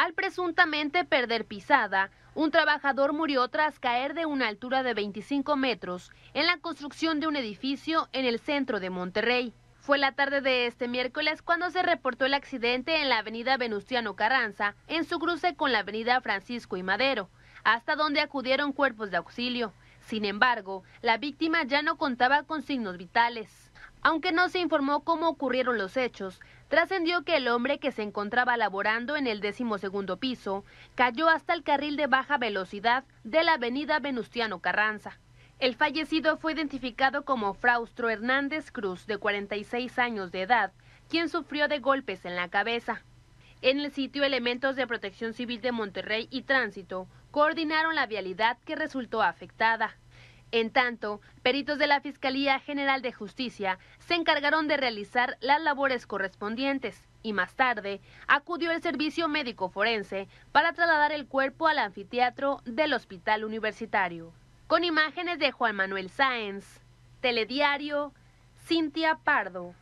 Al presuntamente perder pisada, un trabajador murió tras caer de una altura de 25 metros en la construcción de un edificio en el centro de Monterrey. Fue la tarde de este miércoles cuando se reportó el accidente en la avenida Venustiano Carranza, en su cruce con la avenida Francisco y Madero, hasta donde acudieron cuerpos de auxilio. Sin embargo, la víctima ya no contaba con signos vitales. Aunque no se informó cómo ocurrieron los hechos, trascendió que el hombre que se encontraba laborando en el segundo piso cayó hasta el carril de baja velocidad de la avenida Venustiano Carranza. El fallecido fue identificado como Fraustro Hernández Cruz, de 46 años de edad, quien sufrió de golpes en la cabeza. En el sitio, elementos de protección civil de Monterrey y Tránsito coordinaron la vialidad que resultó afectada. En tanto, peritos de la Fiscalía General de Justicia se encargaron de realizar las labores correspondientes y más tarde acudió el servicio médico forense para trasladar el cuerpo al anfiteatro del Hospital Universitario. Con imágenes de Juan Manuel Sáenz, Telediario, Cintia Pardo.